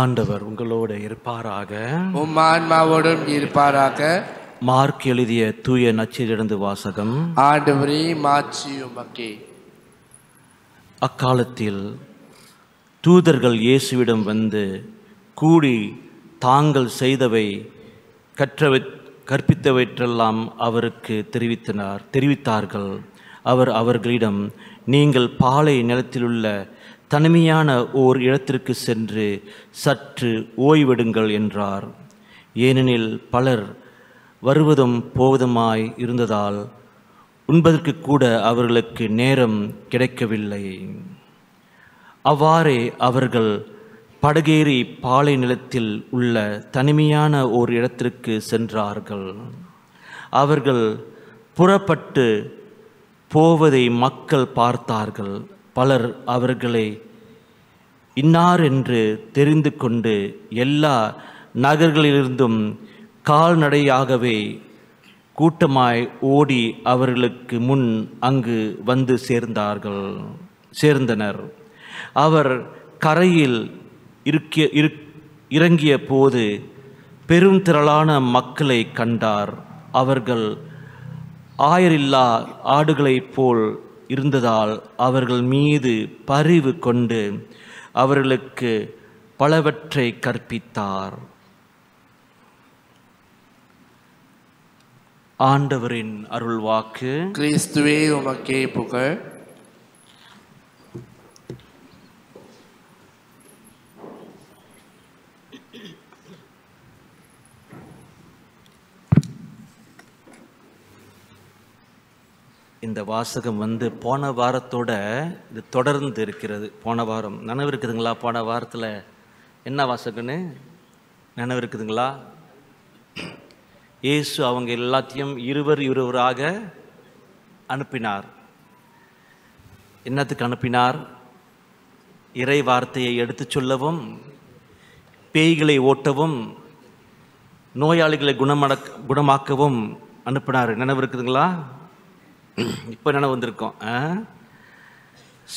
ஆண்டவர் உங்களோட இருப்பாராக உம் ஆன்மாவோடும் இருப்பாராக மார்க் எழுதிய தூய நச்சிலிருந்து வாசகம் ஆண்டவரே மாச்சியும் அக்காலத்தில் தூதர்கள் இயேசுவிடம் வந்து கூடி தாங்கள் செய்தவை கற்றவை கற்பித்தவற்றெல்லாம் அவருக்கு தெரிவித்தனர் தெரிவித்தார்கள் அவர் அவர்களிடம் நீங்கள் பாலை நிலத்திலுள்ள தனிமையான ஓர் இடத்திற்கு சென்று சற்று ஓய்வெடுங்கள் என்றார் ஏனெனில் பலர் வருவதும் போவதுமாய் இருந்ததால் உண்பதற்கு கூட அவர்களுக்கு நேரம் கிடைக்கவில்லை அவ்வாறே அவர்கள் படகேறி பாலை நிலத்தில் உள்ள தனிமையான ஓர் இடத்திற்கு சென்றார்கள் அவர்கள் புறப்பட்டு போவதை மக்கள் பார்த்தார்கள் பலர் அவர்களை இன்னார் என்று தெரிந்து கொண்டு எல்லா நகர்களிலிருந்தும் கால்நடையாகவே கூட்டமாய் ஓடி அவர்களுக்கு முன் அங்கு வந்து சேர்ந்தார்கள் சேர்ந்தனர் அவர் கரையில் இருக்க இறங்கிய போது பெரும் திரளான மக்களை கண்டார் அவர்கள் ஆயரில்லா ஆடுகளைப் போல் இருந்ததால் அவர்கள் மீது பரிவு கொண்டு அவர்களுக்கு பலவற்றை கற்பித்தார் ஆண்டவரின் அருள்வாக்கு கிறிஸ்துவே உமக்கே புகழ் இந்த வாசகம் வந்து போன வாரத்தோட இது தொடர்ந்து இருக்கிறது போன வாரம் நினைவு இருக்குதுங்களா போன வாரத்தில் என்ன வாசகம்னு நினைவு இருக்குதுங்களா இயேசு அவங்க எல்லாத்தையும் இருவர் இருவராக அனுப்பினார் என்னத்துக்கு அனுப்பினார் இறை வார்த்தையை எடுத்து சொல்லவும் பேய்களை ஓட்டவும் நோயாளிகளை குணமட குணமாக்கவும் அனுப்பினார் நினைவு இருக்குதுங்களா இப்போ நினை வந்திருக்கோம்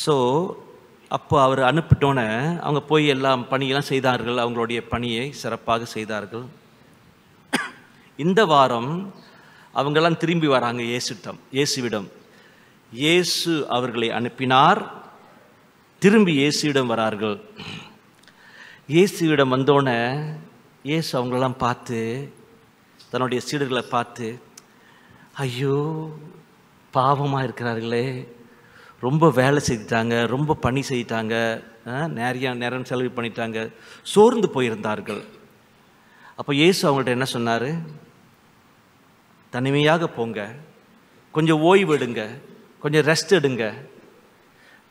ஸோ அப்போ அவர் அனுப்பிட்டோன்னே அவங்க போய் எல்லாம் பணியெல்லாம் செய்தார்கள் அவங்களுடைய பணியை சிறப்பாக செய்தார்கள் இந்த வாரம் அவங்கெல்லாம் திரும்பி வராங்க இயேசுட்டம் இயேசுவிடம் இயேசு அவர்களை அனுப்பினார் திரும்பி இயேசுவிடம் வரார்கள் இயேசுவிடம் வந்தோடனே இயேசு அவங்களெல்லாம் பார்த்து தன்னுடைய சீடர்களை பார்த்து ஐயோ பாவமாக இருக்கிறார்களே ரொம்ப வேலை செய்துட்டாங்க ரொம்ப பணி செய்தாங்க நிறையா நேரம் செலவு பண்ணிட்டாங்க சோர்ந்து போயிருந்தார்கள் அப்போ இயேசு அவங்கள்ட்ட என்ன சொன்னார் தனிமையாக போங்க கொஞ்சம் ஓய்வு எடுங்க கொஞ்சம் ரெஸ்ட் எடுங்க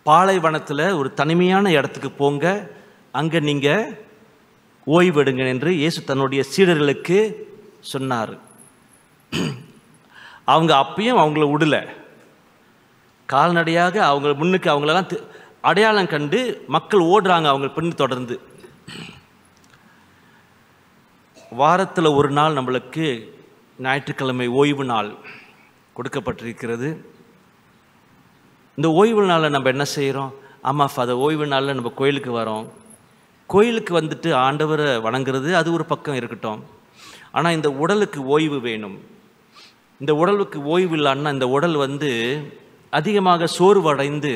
பாலைவனத்தில் ஒரு தனிமையான இடத்துக்கு போங்க அங்கே நீங்கள் ஓய்வெடுங்க என்று இயேசு தன்னுடைய சீடர்களுக்கு சொன்னார் அவங்க அப்பயும் அவங்கள விடல கால்நடையாக அவங்க முன்னுக்கு அவங்களெல்லாம் அடையாளம் கண்டு மக்கள் ஓடுறாங்க அவங்க பின் தொடர்ந்து வாரத்தில் ஒரு நாள் நம்மளுக்கு ஞாயிற்றுக்கிழமை ஓய்வு நாள் கொடுக்கப்பட்டிருக்கிறது இந்த ஓய்வு நாளில் நம்ம என்ன செய்கிறோம் ஆமாம் ஃபாதர் ஓய்வு நாளில் நம்ம கோயிலுக்கு வரோம் கோயிலுக்கு வந்துட்டு ஆண்டவரை வணங்குறது அது ஒரு பக்கம் இருக்கட்டும் ஆனால் இந்த உடலுக்கு ஓய்வு வேணும் இந்த உடலுக்கு ஓய்வு இல்லான்னா இந்த உடல் வந்து அதிகமாக சோர்வடைந்து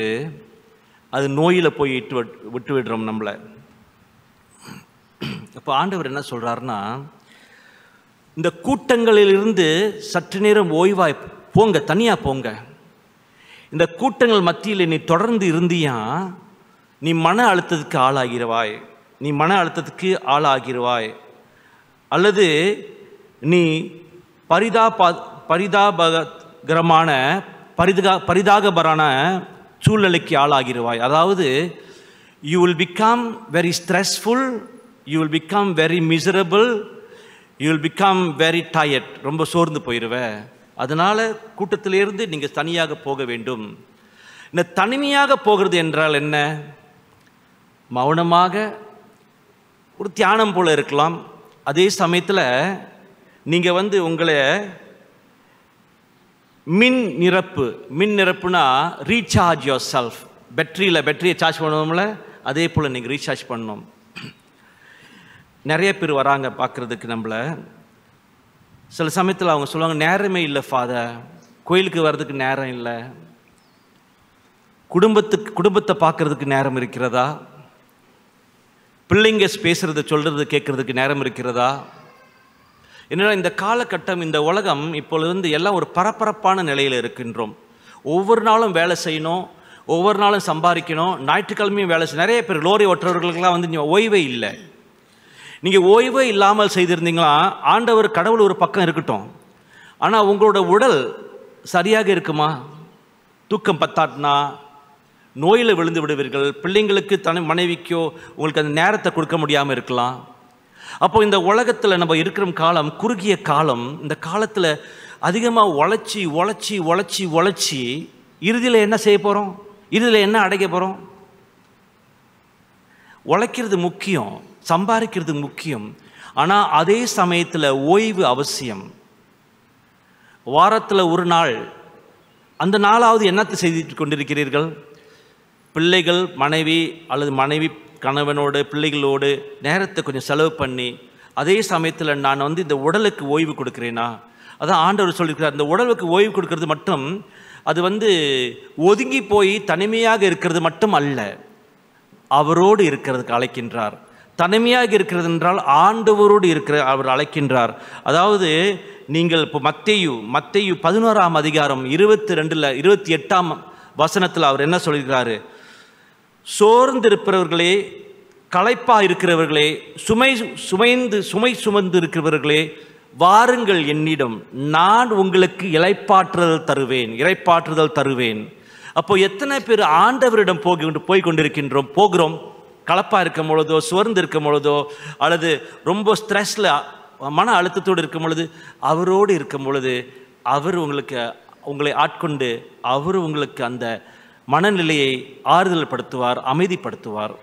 அது நோயில் போய் இட்டு விட்டு விடுறோம் நம்மளை இப்போ ஆண்டவர் என்ன சொல்கிறாருன்னா இந்த கூட்டங்களிலிருந்து சற்று நேரம் ஓய்வாய் போங்க தனியாக போங்க இந்த கூட்டங்கள் மத்தியில் நீ தொடர்ந்து இருந்தியா நீ மன அழுத்தத்துக்கு ஆளாகிருவாய் நீ மன அழுத்தத்துக்கு ஆளாகிருவாய் அல்லது நீ பரிதாபா பரிதாபகரமான பரிதா பரிதாகபரான சூழ்நிலைக்கு ஆளாகிருவாய் அதாவது you will become very stressful you will become very miserable you will become very tired ரொம்ப சோர்ந்து போயிடுவேன் அதனால் கூட்டத்திலேருந்து நீங்கள் தனியாக போக வேண்டும் இந்த தனிமையாக போகிறது என்றால் என்ன மௌனமாக ஒரு தியானம் போல் இருக்கலாம் அதே சமயத்தில் நீங்கள் வந்து உங்களை மின் நிரப்பு மின் நிரப்புனா ரீசார்ஜ் யோர் செல்ஃப் பேட்டரியில் பேட்டரியை சார்ஜ் பண்ணணும்ல அதே போல் நீங்கள் ரீசார்ஜ் பண்ணணும் நிறைய பேர் வராங்க பார்க்குறதுக்கு நம்மளை சில சமயத்தில் அவங்க சொல்லுவாங்க நேரமே இல்லை ஃபாதர் கோயிலுக்கு வர்றதுக்கு நேரம் இல்லை குடும்பத்துக்கு குடும்பத்தை பார்க்குறதுக்கு நேரம் இருக்கிறதா பிள்ளைங்க பேசுகிறத சொல்கிறது கேட்குறதுக்கு நேரம் இருக்கிறதா என்னென்னா இந்த காலகட்டம் இந்த உலகம் இப்பொழுது எல்லாம் ஒரு பரபரப்பான நிலையில் இருக்கின்றோம் ஒவ்வொரு நாளும் வேலை செய்யணும் ஒவ்வொரு நாளும் சம்பாதிக்கணும் ஞாயிற்றுக்கிழமையும் வேலை செய்யணும் நிறைய பேர் லோரி ஓட்டுறவர்களுக்கெல்லாம் வந்து நீங்கள் ஓய்வே இல்லை நீங்கள் ஓய்வே இல்லாமல் செய்திருந்தீங்களா ஆண்டவர் கடவுள் ஒரு பக்கம் இருக்கட்டும் ஆனால் உங்களோட உடல் சரியாக இருக்குமா தூக்கம் பத்தாட்டினா நோயில் விழுந்து விடுவீர்கள் பிள்ளைங்களுக்கு தனி மனைவிக்கோ உங்களுக்கு அந்த நேரத்தை கொடுக்க முடியாமல் இருக்கலாம் அப்போ இந்த உலகத்தில் நம்ம இருக்கிற காலம் குறுகிய காலம் இந்த காலத்தில் அதிகமாக உழைச்சி உழைச்சி உழைச்சி உழைச்சி இறுதியில் என்ன செய்ய போகிறோம் இறுதியில் என்ன அடைக்க போகிறோம் உழைக்கிறது முக்கியம் சம்பாதிக்கிறது முக்கியம் ஆனால் அதே சமயத்தில் ஓய்வு அவசியம் வாரத்தில் ஒரு நாள் அந்த நாளாவது என்னத்தை செய்து கொண்டிருக்கிறீர்கள் பிள்ளைகள் மனைவி அல்லது மனைவி கணவனோடு பிள்ளைகளோடு நேரத்தை கொஞ்சம் செலவு பண்ணி அதே சமயத்தில் நான் வந்து இந்த உடலுக்கு ஓய்வு கொடுக்குறேனா அதான் ஆண்டவர் சொல்லியிருக்கிறார் இந்த உடலுக்கு ஓய்வு கொடுக்கறது மட்டும் அது வந்து ஒதுங்கி போய் தனிமையாக இருக்கிறது மட்டும் அல்ல அவரோடு இருக்கிறதுக்கு அழைக்கின்றார் தனிமையாக இருக்கிறது என்றால் ஆண்டவரோடு இருக்கிற அவர் அழைக்கின்றார் அதாவது நீங்கள் இப்போ மத்தையு மத்தையு பதினோராம் அதிகாரம் இருபத்தி ரெண்டில் இருபத்தி எட்டாம் வசனத்தில் அவர் என்ன சொல்கிறாரு சோர்ந்திருப்பவர்களே களைப்பாக இருக்கிறவர்களே சுமை சுமைந்து சுமை சுமந்து இருக்கிறவர்களே வாருங்கள் என்னிடம் நான் உங்களுக்கு இலைப்பாற்றுதல் தருவேன் இறைப்பாற்றுதல் தருவேன் அப்போ எத்தனை பேர் ஆண்டவரிடம் போய் போய் கொண்டிருக்கின்றோம் போகிறோம் கலப்பாக இருக்கும் பொழுதோ சுவர்ந்து இருக்கும் பொழுதோ அல்லது ரொம்ப ஸ்ட்ரெஸ்ஸில் மன அழுத்தத்தோடு இருக்கும் பொழுது அவரோடு இருக்கும் பொழுது அவர் உங்களுக்கு உங்களை ஆட்கொண்டு அவர் உங்களுக்கு அந்த மனநிலையை ஆறுதல் படுத்துவார் அமைதிப்படுத்துவார்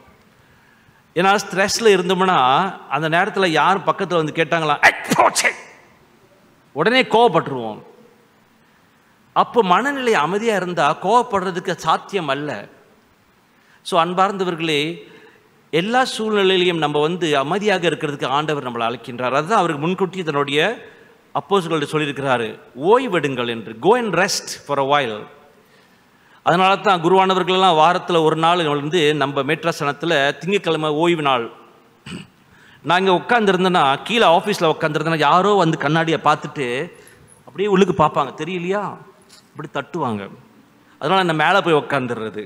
ஏன்னா ஸ்ட்ரெஸ்ல இருந்தோம்னா அந்த நேரத்தில் யார் பக்கத்தில் வந்து கேட்டாங்களா உடனே கோவப்பட்டுருவோம் அப்போ மனநிலை அமைதியாக இருந்தால் கோவப்படுறதுக்கு சாத்தியம் அல்ல ஸோ அன்பார்ந்தவர்களே எல்லா சூழ்நிலையிலையும் நம்ம வந்து அமைதியாக இருக்கிறதுக்கு ஆண்டவர் நம்மளை அழைக்கின்றார் அதுதான் அவருக்கு முன்கூட்டி தன்னுடைய அப்போஸ்களுடைய சொல்லியிருக்கிறாரு ஓய்வெடுங்கள் என்று go and rest for a while அதனால தான் குருவானவர்களெல்லாம் வாரத்தில் ஒரு நாள் வந்து நம்ம மேட்ராசனத்தில் திங்கக்கிழமை ஓய்வு நாள் நான் இங்கே உட்காந்துருந்தேன்னா கீழே ஆஃபீஸில் உட்காந்துருந்தேன்னா யாரோ வந்து கண்ணாடியை பார்த்துட்டு அப்படியே உள்ளுக்கு பார்ப்பாங்க தெரியலையா அப்படி தட்டுவாங்க அதனால் நான் மேலே போய் உக்காந்துடுறது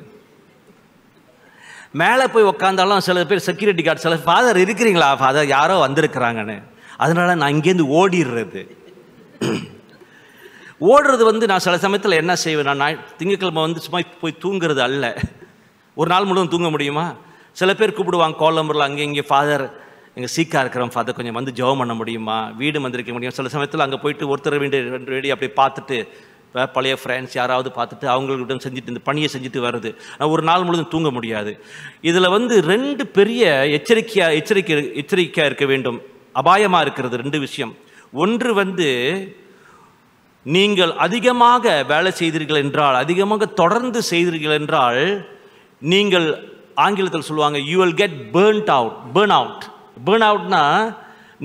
மேலே போய் உட்காந்தாலும் சில பேர் செக்யூரிட்டி கார்டு சில ஃபாதர் இருக்கிறீங்களா ஃபாதர் யாரோ வந்திருக்கிறாங்கன்னு அதனால் நான் இங்கேருந்து ஓடிடுறது ஓடுறது வந்து நான் சில சமயத்தில் என்ன செய்வேன் நான் திங்கக்கிழமை வந்து சும்மா போய் தூங்குறது அல்ல ஒரு நாள் முழுவதும் தூங்க முடியுமா சில பேர் கூப்பிடுவாங்க கோலம்பரில் அங்கே இங்கே ஃபாதர் எங்கள் சீக்காக இருக்கிறோம் ஃபாதர் கொஞ்சம் வந்து ஜெபம் பண்ண முடியுமா வீடு வந்திருக்க முடியும் சில சமயத்தில் அங்கே போயிட்டு ஒருத்தர் வீடு ரெண்டு வீடு அப்படி பார்த்துட்டு பழைய ஃப்ரெண்ட்ஸ் யாராவது பார்த்துட்டு அவங்கள்கிட்ட செஞ்சுட்டு இந்த பணியை செஞ்சுட்டு வர்றது ஒரு நாள் முழுதும் தூங்க முடியாது இதில் வந்து ரெண்டு பெரிய எச்சரிக்கையாக எச்சரிக்கை எச்சரிக்கையாக இருக்க வேண்டும் அபாயமாக இருக்கிறது ரெண்டு விஷயம் ஒன்று வந்து நீங்கள் அதிகமாக வேலை செய்தீர்கள் என்றால் அதிகமாக தொடர்ந்து செய்தீர்கள் என்றால் நீங்கள் ஆங்கிலத்தில் சொல்லுவாங்க you will get burned out burn out burn அவுட்னா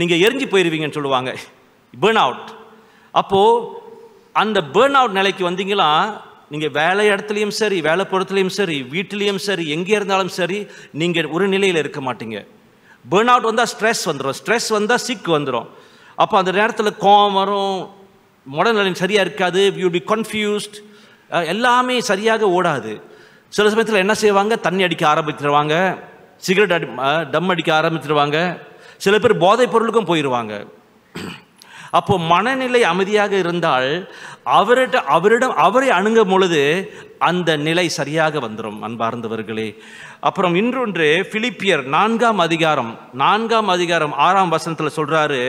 நீங்கள் எரிஞ்சு போயிடுவீங்கன்னு சொல்லுவாங்க பேர்ன் அவுட் அப்போது அந்த பேர்ன் அவுட் நிலைக்கு வந்தீங்களா நீங்கள் வேலை இடத்துலையும் சரி வேலை பொறுத்துலையும் சரி வீட்டிலையும் சரி எங்கே இருந்தாலும் சரி நீங்கள் ஒரு நிலையில் இருக்க மாட்டீங்க பேர்ன் அவுட் வந்தால் ஸ்ட்ரெஸ் வந்துடும் ஸ்ட்ரெஸ் வந்தால் சிக் வந்துடும் அப்போ அந்த நேரத்தில் கோவம் வரும் உடல் நலன் சரியாக இருக்காது யூ பி கன்ஃபியூஸ்ட் எல்லாமே சரியாக ஓடாது சில சமயத்தில் என்ன செய்வாங்க தண்ணி அடிக்க ஆரம்பிச்சிருவாங்க சிகரெட் அடி டம் அடிக்க ஆரம்பிச்சிருவாங்க சில பேர் போதைப் பொருளுக்கும் போயிடுவாங்க அப்போ மனநிலை அமைதியாக இருந்தால் அவர்கிட்ட அவரிடம் அவரை அணுங்கும் பொழுது அந்த நிலை சரியாக வந்துடும் அன்பார்ந்தவர்களே அப்புறம் இன்றொன்று பிலிப்பியர் நான்காம் அதிகாரம் நான்காம் அதிகாரம் ஆறாம் வசனத்தில் சொல்கிறாரு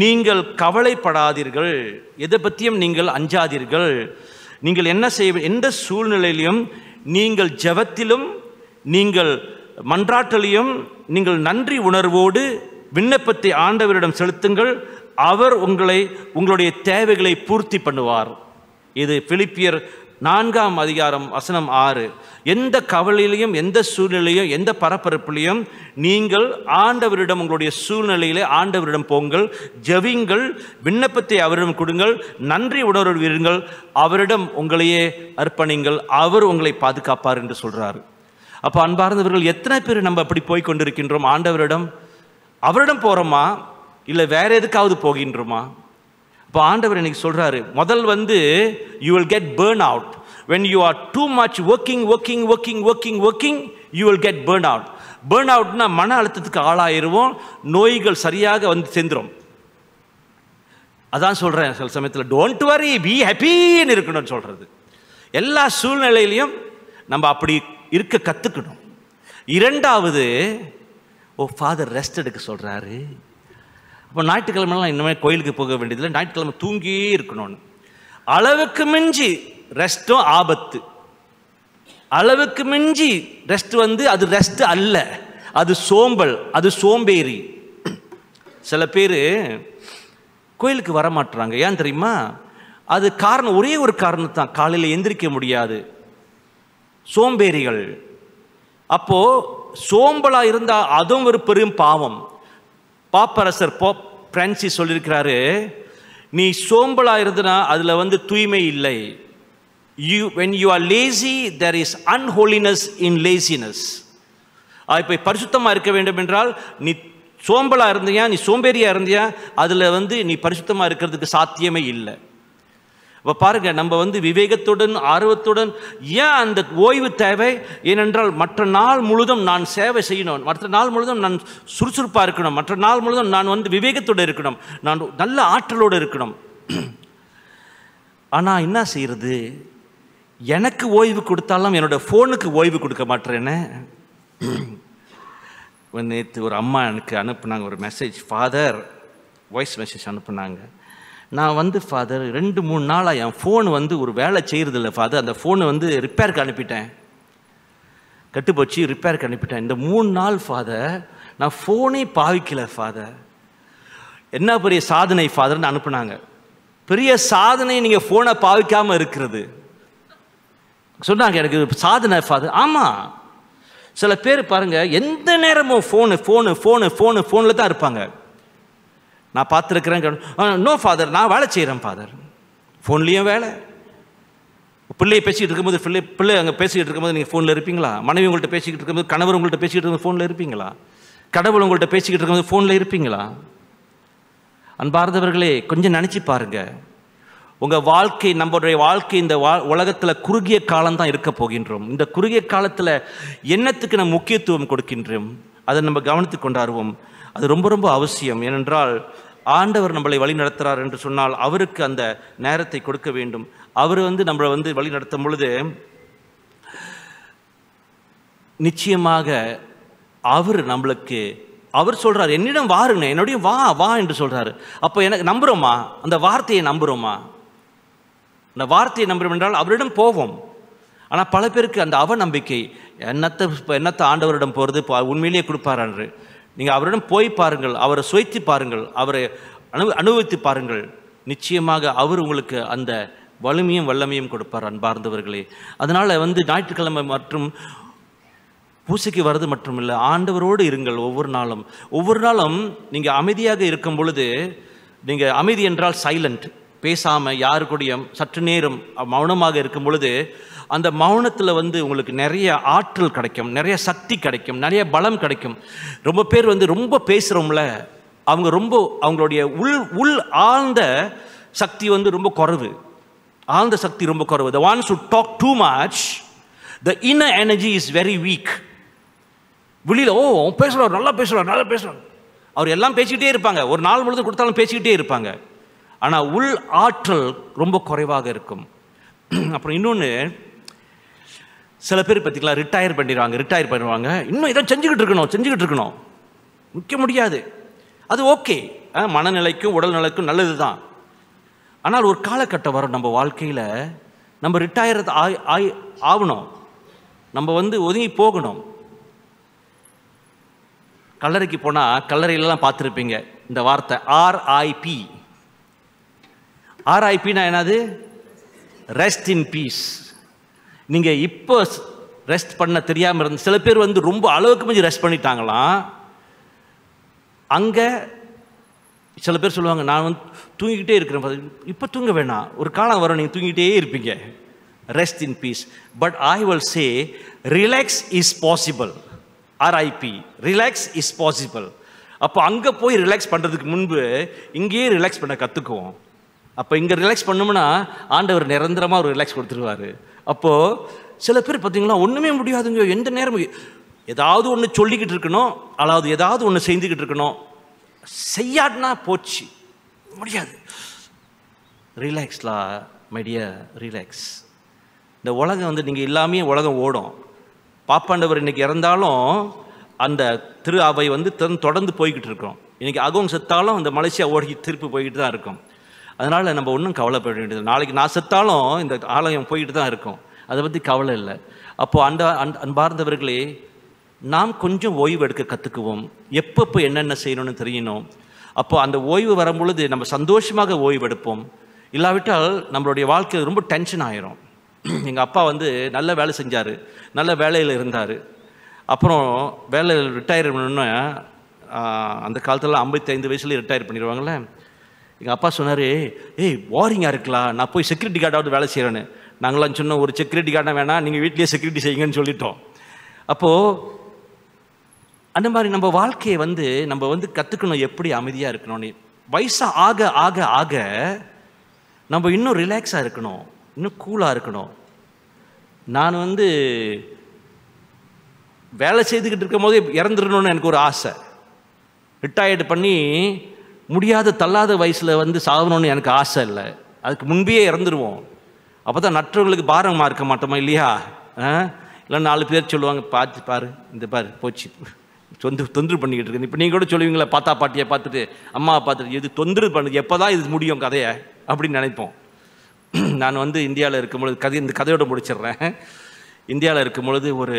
நீங்கள் கவலைப்படாதீர்கள் எதை பற்றியும் நீங்கள் அஞ்சாதீர்கள் நீங்கள் என்ன செய்வ எந்த சூழ்நிலையிலும் நீங்கள் ஜபத்திலும் நீங்கள் மன்றாட்டலையும் நீங்கள் நன்றி உணர்வோடு விண்ணப்பத்தை ஆண்டவரிடம் செலுத்துங்கள் அவர் உங்களை உங்களுடைய தேவைகளை பூர்த்தி பண்ணுவார் இது பிலிப்பியர் நான்காம் அதிகாரம் வசனம் ஆறு எந்த கவலையிலையும் எந்த சூழ்நிலையும் எந்த பரபரப்புலையும் நீங்கள் ஆண்டவரிடம் உங்களுடைய சூழ்நிலையிலே ஆண்டவரிடம் போங்கள் ஜவிங்கள் விண்ணப்பத்தை அவரிடம் கொடுங்கள் நன்றி உணர்வு அவரிடம் உங்களையே அர்ப்பணிங்கள் அவர் உங்களை பாதுகாப்பார் என்று சொல்கிறார் அப்போ அன்பார்ந்தவர்கள் எத்தனை பேர் நம்ம அப்படி போய் கொண்டிருக்கின்றோம் ஆண்டவரிடம் அவரிடம் போகிறோமா இல்லை வேற எதுக்காவது போகின்றோமா இப்போ ஆண்டவர் இன்னைக்கு சொல்கிறாரு முதல் வந்து you will get burn out when you are too much working working working working working you will get burn out burn அவுட்னா மன அழுத்தத்துக்கு ஆளாயிருவோம் நோய்கள் சரியாக வந்து சேர்ந்துடும் அதான் சொல்கிறேன் சில சமயத்தில் டோன்ட் வரி பி ஹாப்பின்னு இருக்கணும்னு சொல்கிறது எல்லா சூழ்நிலையிலையும் நம்ம அப்படி இருக்க கற்றுக்கணும் இரண்டாவது ஓ ஃபாதர் ரெஸ்ட் எடுக்க சொல்கிறாரு அப்போ ஞாயிற்றுக்கிழமெல்லாம் இனிமேல் கோயிலுக்கு போக வேண்டியதில்லை ஞாயிற்றுக்கிழமை தூங்கியே இருக்கணும்னு அளவுக்கு மிஞ்சி ரெஸ்ட்டும் ஆபத்து அளவுக்கு மிஞ்சி ரெஸ்ட் வந்து அது ரெஸ்ட் அல்ல அது சோம்பல் அது சோம்பேறி சில பேர் கோயிலுக்கு வரமாட்டுறாங்க ஏன் தெரியுமா அது காரணம் ஒரே ஒரு காரணம் தான் காலையில் எந்திரிக்க முடியாது சோம்பேறிகள் அப்போது சோம்பலாக இருந்தால் அதுவும் ஒரு பெரும் பாவம் பாப்பரசர் போப் பிரான்சிஸ் சொல்லியிருக்கிறாரு நீ சோம்பலாக இருந்தனா அதில் வந்து தூய்மை இல்லை you when you are lazy there is unholiness in laziness இப்போ பரிசுத்தமாக இருக்க வேண்டும் என்றால் நீ சோம்பலாக இருந்தியா நீ சோம்பேறியாக இருந்தியா அதில் வந்து நீ பரிசுத்தமாக இருக்கிறதுக்கு சாத்தியமே இல்லை இப்போ பாருங்க நம்ம வந்து விவேகத்துடன் ஆர்வத்துடன் ஏன் அந்த ஓய்வு தேவை ஏனென்றால் மற்ற நாள் முழுதும் நான் சேவை செய்யணும் மற்ற நாள் முழுதும் நான் சுறுசுறுப்பாக இருக்கணும் மற்ற நாள் முழுதும் நான் வந்து விவேகத்தோடு இருக்கணும் நான் நல்ல ஆற்றலோடு இருக்கணும் ஆனால் என்ன செய்கிறது எனக்கு ஓய்வு கொடுத்தாலும் என்னோட ஃபோனுக்கு ஓய்வு கொடுக்க மாட்டேறேன்னு நேற்று ஒரு அம்மா எனக்கு அனுப்புனாங்க ஒரு மெசேஜ் ஃபாதர் வாய்ஸ் மெசேஜ் அனுப்புனாங்க நான் வந்து ஃபாதர் ரெண்டு மூணு நாளாக என் ஃபோன் வந்து ஒரு வேலை செய்கிறதில்ல ஃபாதர் அந்த ஃபோனை வந்து ரிப்பேருக்கு அனுப்பிட்டேன் கட்டுப்போச்சு ரிப்பேருக்கு அனுப்பிட்டேன் இந்த மூணு நாள் ஃபாதர் நான் ஃபோனே பாவிக்கலை ஃபாதர் என்ன பெரிய சாதனை ஃபாதர்னு அனுப்புனாங்க பெரிய சாதனை நீங்கள் ஃபோனை பாவிக்காமல் இருக்கிறது சொன்னாங்க எனக்கு சாதனை ஃபாதர் ஆமாம் சில பேர் பாருங்கள் எந்த நேரமும் ஃபோனு ஃபோனு ஃபோனு ஃபோனு ஃபோனில் தான் இருப்பாங்க நான் பார்த்துருக்குறேன் நோ ஃபாதர் நான் வேலை செய்கிறேன் ஃபாதர் ஃபோன்லேயும் வேலை பிள்ளையை பேசிக்கிட்டு இருக்கும்போது பிள்ளை பிள்ளை அங்கே பேசிக்கிட்டு இருக்கும்போது நீங்கள் ஃபோனில் இருப்பீங்களா மனைவி உங்கள்கிட்ட பேசிக்கிட்டு இருக்கும்போது கணவர் உங்கள்கிட்ட பேசிக்கிட்டு இருக்கும்போது ஃபோனில் இருப்பீங்களா கடவுள் உங்கள்கிட்ட பேசிக்கிட்டு இருக்கும்போது ஃபோனில் இருப்பீங்களா அன்பார்ந்தவர்களே கொஞ்சம் நினச்சி பாருங்கள் உங்கள் வாழ்க்கை நம்மளுடைய வாழ்க்கை இந்த வா உலகத்தில் குறுகிய காலம்தான் இருக்க போகின்றோம் இந்த குறுகிய காலத்தில் என்னத்துக்கு நம்ம முக்கியத்துவம் கொடுக்கின்றோம் அதை நம்ம கவனித்து கொண்டாடுவோம் அது ரொம்ப ரொம்ப அவசியம் ஏனென்றால் ஆண்டவர் நம்மளை வழி நடத்துகிறார் என்று சொன்னால் அவருக்கு அந்த நேரத்தை கொடுக்க வேண்டும் அவர் வந்து நம்மளை வந்து வழி நடத்தும் பொழுது நிச்சயமாக அவர் நம்மளுக்கு அவர் சொல்கிறார் என்னிடம் வாருங்க என்னுடைய வா வா என்று சொல்கிறார் அப்போ எனக்கு நம்புகிறோமா அந்த வார்த்தையை நம்புகிறோமா அந்த வார்த்தையை நம்புகிறோம் என்றால் அவரிடம் போவோம் ஆனால் பல பேருக்கு அந்த அவநம்பிக்கை என்னத்தை என்னத்தை ஆண்டவரிடம் போகிறது உண்மையிலேயே கொடுப்பாரான்று நீங்கள் அவரிடம் போய் பாருங்கள் அவரை சுவைத்து பாருங்கள் அவரை அனு அனுபவித்து பாருங்கள் நிச்சயமாக அவர் உங்களுக்கு அந்த வலிமையும் வல்லமையும் கொடுப்பார் அன்பார்ந்தவர்களே அதனால் வந்து ஞாயிற்றுக்கிழமை மற்றும் பூசைக்கு வர்றது மட்டும் இல்லை ஆண்டவரோடு இருங்கள் ஒவ்வொரு நாளும் ஒவ்வொரு நாளும் நீங்கள் அமைதியாக இருக்கும் பொழுது நீங்கள் அமைதி என்றால் சைலண்ட் பேசாமல் யாரு சற்று நேரம் மௌனமாக இருக்கும் பொழுது அந்த மௌனத்தில் வந்து உங்களுக்கு நிறைய ஆற்றல் கிடைக்கும் நிறைய சக்தி கிடைக்கும் நிறைய பலம் கிடைக்கும் ரொம்ப பேர் வந்து ரொம்ப பேசுகிறோம்ல அவங்க ரொம்ப அவங்களுடைய உள் உள் ஆழ்ந்த சக்தி வந்து ரொம்ப குறைவு ஆழ்ந்த சக்தி ரொம்ப குறைவு the ones to talk too much the inner energy is very weak வெளியில் ஓ பேசுகிறார் நல்லா பேசுகிறார் நல்லா பேசுகிறோம் அவர் எல்லாம் பேசிக்கிட்டே இருப்பாங்க ஒரு நாள் முழுதும் கொடுத்தாலும் பேசிக்கிட்டே இருப்பாங்க ஆனால் உள் ஆற்றல் ரொம்ப குறைவாக இருக்கும் அப்புறம் இன்னொன்று சில பேர் பார்த்திங்களா ரிட்டையர் பண்ணிடுவாங்க ரிட்டையர் பண்ணிடுவாங்க இன்னும் இதை செஞ்சுக்கிட்டு இருக்கணும் செஞ்சுக்கிட்டு இருக்கணும் நிற்க முடியாது அது ஓகே மனநிலைக்கும் உடல் நிலைக்கும் நல்லது தான் ஆனால் ஒரு காலகட்டம் வரும் நம்ம வாழ்க்கையில் நம்ம ரிட்டையர் ஆய் ஆய் ஆகணும் நம்ம வந்து ஒதுங்கி போகணும் கல்லறைக்கு போனால் கல்லறையிலலாம் பார்த்துருப்பீங்க இந்த வார்த்தை ஆர்ஐபி ஆர்ஐபின்னா என்னது ரெஸ்ட் இன் பீஸ் நீங்கள் இப்போ ரெஸ்ட் பண்ண தெரியாமல் இருந்து சில பேர் வந்து ரொம்ப அளவுக்கு மிஞ்சி ரெஸ்ட் பண்ணிட்டாங்களாம் அங்கே சில பேர் சொல்லுவாங்க நான் வந்து தூங்கிக்கிட்டே இருக்கிறேன் இப்போ தூங்க வேணாம் ஒரு காலம் வரும் நீங்கள் தூங்கிக்கிட்டே இருப்பீங்க rest in peace but I will say relax is possible RIP relax is possible அப்போ அங்கே போய் ரிலாக்ஸ் பண்ணுறதுக்கு முன்பு இங்கேயே ரிலாக்ஸ் பண்ண கற்றுக்குவோம் அப்போ இங்கே ரிலாக்ஸ் பண்ணோம்னா ஆண்டவர் நிரந்தரமாக ஒரு ரிலாக்ஸ் கொடுத்துருவார் அப்போது சில பேர் பார்த்தீங்களா ஒன்றுமே முடியாதுங்க எந்த நேரமும் ஏதாவது ஒன்று சொல்லிக்கிட்டு இருக்கணும் அதாவது ஏதாவது ஒன்று செய்துக்கிட்டு இருக்கணும் செய்யாட்னா போச்சு முடியாது ரிலாக்ஸ்லா மைடிய ரிலாக்ஸ் இந்த உலகம் வந்து நீங்கள் எல்லாமே உலகம் ஓடும் பாப்பாண்டவர் இன்றைக்கி இறந்தாலும் அந்த திரு அவை வந்து தொடர்ந்து போய்கிட்டு இருக்கோம் இன்றைக்கி அகோங் செத்தாலும் அந்த மலேசியா ஓடி திருப்பி போய்கிட்டு தான் இருக்கும் அதனால் நம்ம ஒன்றும் கவலைப்பட வேண்டியது நாளைக்கு நான் செத்தாலும் இந்த ஆலயம் போயிட்டு தான் இருக்கும் அதை பற்றி கவலை இல்லை அப்போது அந்த அன் அன்பார்ந்தவர்களே நாம் கொஞ்சம் ஓய்வு எடுக்க கற்றுக்குவோம் எப்பப்போ என்னென்ன செய்யணும்னு தெரியணும் அப்போது அந்த ஓய்வு வரும்பொழுது நம்ம சந்தோஷமாக ஓய்வு எடுப்போம் இல்லாவிட்டால் நம்மளுடைய வாழ்க்கை ரொம்ப டென்ஷன் ஆயிரும் எங்கள் அப்பா வந்து நல்ல வேலை செஞ்சார் நல்ல வேலையில் இருந்தார் அப்புறம் வேலையில் ரிட்டையர் பண்ணணுன்னா அந்த காலத்தில் ஐம்பத்தைந்து வயசுலேயே ரிட்டையர் பண்ணிடுவாங்களே எங்கள் அப்பா சொன்னார் ஏய் போரிங்காக இருக்கலாம் நான் போய் செக்யூரிட்டி கார்டாவது வேலை செய்கிறேன்னு நாங்களாம் சொன்னோம் ஒரு செக்யூரிட்டி கார்டாக வேணாம் நீங்கள் வீட்லேயே செக்யூரிட்டி செய்யுங்கன்னு சொல்லிட்டோம் அப்போது அந்த மாதிரி நம்ம வாழ்க்கையை வந்து நம்ம வந்து கற்றுக்கணும் எப்படி அமைதியாக இருக்கணும்னு வயசாக ஆக ஆக ஆக நம்ம இன்னும் ரிலாக்ஸாக இருக்கணும் இன்னும் கூலாக இருக்கணும் நான் வந்து வேலை செய்துக்கிட்டு இருக்கும் போதே இறந்துடணும்னு எனக்கு ஒரு ஆசை ரிட்டையர்டு பண்ணி முடியாத தள்ளாத வயசில் வந்து சாகணும்னு எனக்கு ஆசை இல்லை அதுக்கு முன்பே இறந்துருவோம் அப்போ தான் நற்றவர்களுக்கு பாரமாக இருக்க மாட்டோமா இல்லையா இல்லை நாலு பேர் சொல்லுவாங்க பார்த்து பாரு இந்த பாரு போச்சு தொந்து தொந்தரவு பண்ணிக்கிட்டு இருக்கேன் இப்போ நீங்கள் கூட சொல்லுவீங்களே பார்த்தா பாட்டியை பார்த்துட்டு அம்மாவை பார்த்துட்டு இது தொந்தரவு பண்ணுது எப்போ தான் இது முடியும் கதையை அப்படின்னு நினைப்போம் நான் வந்து இந்தியாவில் இருக்கும்பொழுது கதை இந்த கதையோடு முடிச்சிடுறேன் இந்தியாவில் இருக்கும் பொழுது ஒரு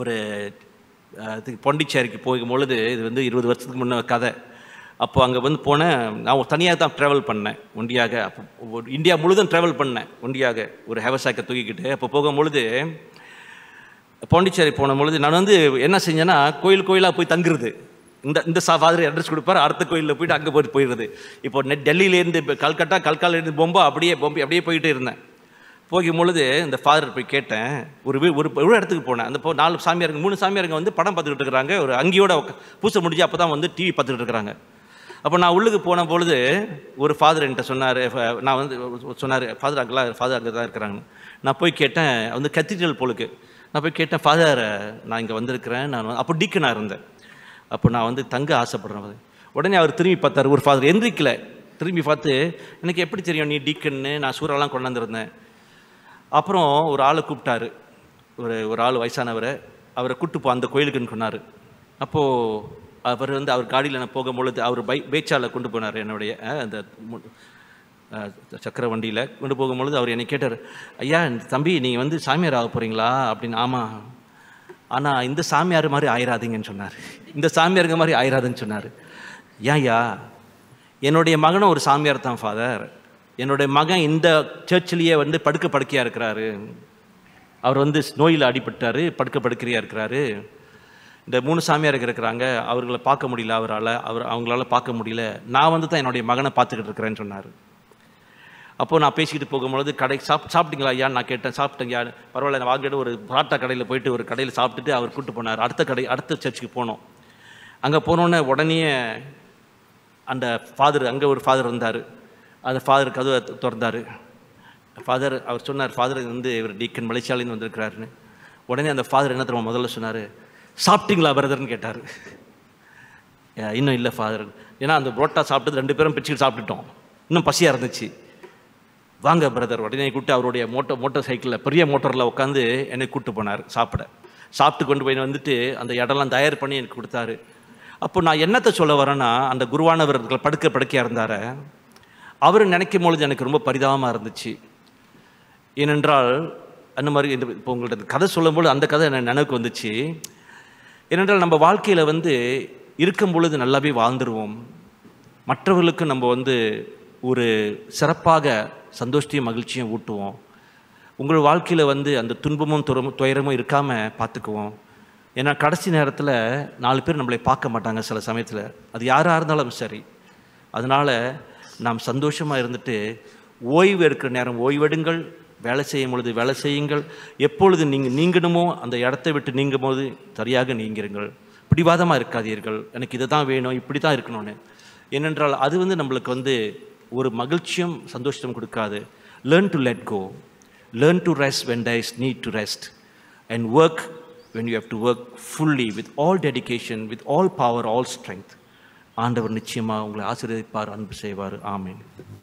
ஒரு பாண்டிச்சேரிக்கு போகும்பொழுது இது வந்து இருபது வருஷத்துக்கு முன்னே கதை அப்போ அங்கே வந்து போனேன் நான் தனியாக தான் ட்ராவல் பண்ணேன் ஒண்டியாக அப்போ இந்தியா முழுதும் ட்ராவல் பண்ணேன் ஒண்டியாக ஒரு ஹெவசாக்கை தூக்கிக்கிட்டு அப்போ போகும்பொழுது பாண்டிச்சேரி போன பொழுது நான் வந்து என்ன செஞ்சேன்னா கோயில் கோயிலாக போய் தங்குறது இந்த இந்த சா ஃபாதர் அட்ரஸ் கொடுப்பார் அடுத்த கோயிலில் போயிட்டு அங்கே போயிட்டு போயிடுது இப்போ நெட் டெல்லியிலேருந்து கல்கட்டா கல்காலேருந்து பொம்பா அப்படியே பொம்பி அப்படியே போயிட்டு இருந்தேன் போகும் பொழுது இந்த ஃபாதர் போய் கேட்டேன் ஒரு ஒரு ஒரு இடத்துக்கு போனேன் அந்த நாலு சாமியாருங்க மூணு சாமியாருங்க வந்து படம் பார்த்துக்கிட்டு இருக்கிறாங்க ஒரு அங்கேயோட பூசை முடிஞ்சு அப்போ தான் வந்து டிவி பார்த்துக்கிட்டு இருக்கிறாங்க அப்போ நான் உள்ளுக்கு போன பொழுது ஒரு ஃபாதர் என்கிட்ட சொன்னார் நான் வந்து சொன்னார் ஃபாதர் அங்கெல்லாம் ஃபாதர் அங்கே தான் இருக்கிறாங்க நான் போய் கேட்டேன் வந்து கத்தீட்ரல் போலுக்கு நான் போய் கேட்டேன் ஃபாதர் நான் இங்கே வந்திருக்கிறேன் நான் அப்போ நான் இருந்தேன் அப்போ நான் வந்து தங்க ஆசைப்படுறேன் உடனே அவர் திரும்பி பார்த்தார் ஒரு ஃபாதர் எந்திரிக்கல திரும்பி பார்த்து எனக்கு எப்படி தெரியும் நீ டீக்கன்னு நான் சூறாலாம் கொண்டாந்துருந்தேன் அப்புறம் ஒரு ஆளை கூப்பிட்டாரு ஒரு ஒரு ஆள் வயசானவரை அவரை கூப்பிட்டு போ அந்த கோயிலுக்குன்னு சொன்னார் அப்போது அவர் வந்து அவர் காடியில் நான் போகும்பொழுது அவர் பை பேச்சால் கொண்டு போனார் என்னுடைய அந்த சக்கர வண்டியில் கொண்டு போகும்பொழுது அவர் என்னை கேட்டார் ஐயா தம்பி நீங்கள் வந்து சாமியார் ஆக போகிறீங்களா அப்படின்னு ஆமாம் ஆனால் இந்த சாமியார் மாதிரி ஆயிராதீங்கன்னு சொன்னார் இந்த சாமியாருங்க மாதிரி ஆயிராதுன்னு சொன்னார் ஏன் ஐயா என்னுடைய மகனும் ஒரு சாமியார் தான் ஃபாதர் என்னுடைய மகன் இந்த சர்ச்சிலேயே வந்து படுக்க படுக்கையாக இருக்கிறாரு அவர் வந்து நோயில் அடிபட்டார் படுக்க படுக்கையாக இருக்கிறாரு இந்த மூணு சாமியாருக்கு இருக்கிறாங்க அவர்களை பார்க்க முடியல அவரால் அவர் அவங்களால பார்க்க முடியல நான் வந்து தான் என்னுடைய மகனை பார்த்துக்கிட்டு இருக்கிறேன்னு சொன்னார் அப்போது நான் பேசிக்கிட்டு போகும்பொழுது கடை சாப் சாப்பிட்டீங்களா ஐயான்னு நான் கேட்டேன் சாப்பிட்டேங்க பரவாயில்ல நான் வாங்கிட்டு ஒரு பராட்டா கடையில் போயிட்டு ஒரு கடையில் சாப்பிட்டுட்டு அவர் கூப்பிட்டு போனார் அடுத்த கடை அடுத்த சர்ச்சுக்கு போனோம் அங்கே போனோடனே உடனே அந்த ஃபாதர் அங்கே ஒரு ஃபாதர் இருந்தார் அந்த ஃபாதர் கதவை திறந்தார் ஃபாதர் அவர் சொன்னார் ஃபாதர் வந்து இவர் டீக்கன் மலைச்சாலின்னு வந்திருக்கிறாருன்னு உடனே அந்த ஃபாதர் என்ன தெரியுமா முதல்ல சொன்னார் சாப்பிட்டீங்களா பிரதர்னு கேட்டார் இன்னும் இல்லை ஃபாதர் ஏன்னா அந்த புரோட்டா சாப்பிட்டது ரெண்டு பேரும் பிச்சுக்கிட்டு சாப்பிட்டுட்டோம் இன்னும் பசியாக இருந்துச்சு வாங்க பிரதர் உடனே கூப்பிட்டு அவருடைய மோட்டோ மோட்டர் சைக்கிளில் பெரிய மோட்டரில் உட்காந்து என்னை கூப்பிட்டு போனார் சாப்பிட சாப்பிட்டு கொண்டு போய் வந்துட்டு அந்த இடம்லாம் தயார் பண்ணி எனக்கு கொடுத்தாரு அப்போ நான் என்னத்தை சொல்ல வரேன்னா அந்த குருவானவர் படுக்க படுக்கையாக இருந்தார் அவர் நினைக்கும் பொழுது எனக்கு ரொம்ப பரிதாபமாக இருந்துச்சு ஏனென்றால் அந்த மாதிரி இப்போ உங்கள்கிட்ட கதை சொல்லும்போது அந்த கதை எனக்கு நினைவுக்கு வந்துச்சு ஏனென்றால் நம்ம வாழ்க்கையில் வந்து இருக்கும் பொழுது நல்லாவே வாழ்ந்துருவோம் மற்றவர்களுக்கு நம்ம வந்து ஒரு சிறப்பாக சந்தோஷத்தையும் மகிழ்ச்சியும் ஊட்டுவோம் உங்கள் வாழ்க்கையில் வந்து அந்த துன்பமும் துறமும் துயரமும் இருக்காமல் பார்த்துக்குவோம் ஏன்னா கடைசி நேரத்தில் நாலு பேர் நம்மளை பார்க்க மாட்டாங்க சில சமயத்தில் அது யாராக இருந்தாலும் சரி அதனால் நாம் சந்தோஷமாக இருந்துட்டு ஓய்வு எடுக்கிற நேரம் ஓய்வெடுங்கள் வேலை செய்யும் பொழுது வேலை செய்யுங்கள் எப்பொழுது நீங்கள் நீங்கணுமோ அந்த இடத்தை விட்டு நீங்கும் போது சரியாக நீங்கிருங்கள் பிடிவாதமாக இருக்காதீர்கள் எனக்கு இதை தான் வேணும் இப்படி தான் இருக்கணும்னு ஏனென்றால் அது வந்து நம்மளுக்கு வந்து ஒரு மகிழ்ச்சியும் சந்தோஷத்தையும் கொடுக்காது learn to let go learn to rest when it's need to rest and work when you have to work fully with all dedication with all power all strength ஆண்டவர் நிச்சயமாக உங்களை ஆசீர்வதிப்பார் அன்பு செய்வார் ஆமீன்